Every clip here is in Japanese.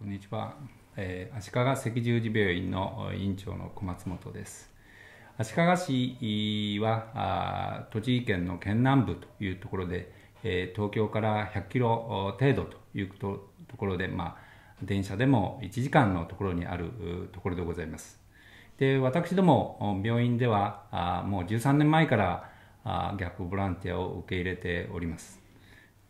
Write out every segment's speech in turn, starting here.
こんにちは、えー、足利赤十字病院の院長の小松本です足利市は栃木県の県南部というところで、えー、東京から100キロ程度というところで、まあ、電車でも1時間のところにあるところでございますで私ども病院ではもう13年前からあャボランティアを受け入れております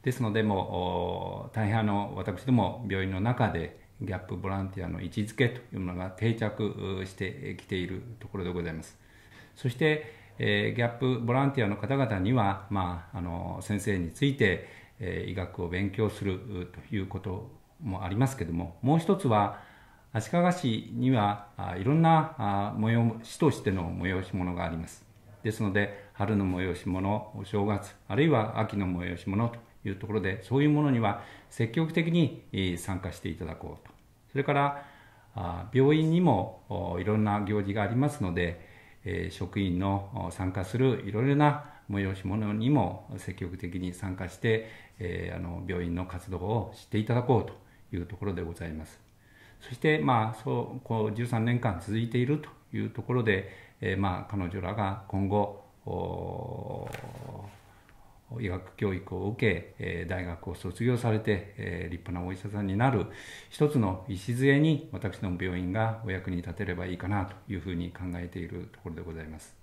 ですのでもう大半の私ども病院の中でギャップボランティアの位置づけというものが定着してきているところでございます。そして、えギャップボランティアの方々には、まあ、あの先生について、え医学を勉強するということもありますけれどももう一つは足利市にはあいろんなあ催しとしての催し物があります。ですので春の催し物お正月あるいは秋の催し物というところでそういうものには積極的に参加していただこうとそれから病院にもいろんな行事がありますので職員の参加するいろいろな催し物にも積極的に参加して、えあの病院の活動を知っていただこうというところでございますそしてまあそうこう13年間続いているというところで、えまあ、彼女らが今後医学教育を受け、大学を卒業されて、立派なお医者さんになる一つの礎に私ども病院がお役に立てればいいかなというふうに考えているところでございます。